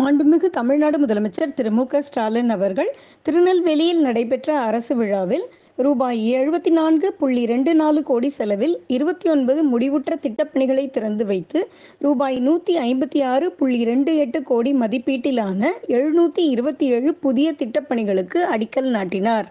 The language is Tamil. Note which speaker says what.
Speaker 1: மாண்புமிகு தமிழ்நாடு முதலமைச்சர் திரு மு ஸ்டாலின் அவர்கள் திருநெல்வேலியில் நடைபெற்ற அரசு விழாவில் ரூபாய் எழுபத்தி நான்கு புள்ளி ரெண்டு நாலு கோடி செலவில் இருபத்தி ஒன்பது முடிவுற்ற திட்டப்பணிகளை திறந்து வைத்து ரூபாய் நூற்றி ஐம்பத்தி ஆறு புள்ளி ரெண்டு எட்டு கோடி மதிப்பீட்டிலான எழுநூற்றி இருபத்தி ஏழு புதிய திட்டப்பணிகளுக்கு அடிக்கல் நாட்டினார்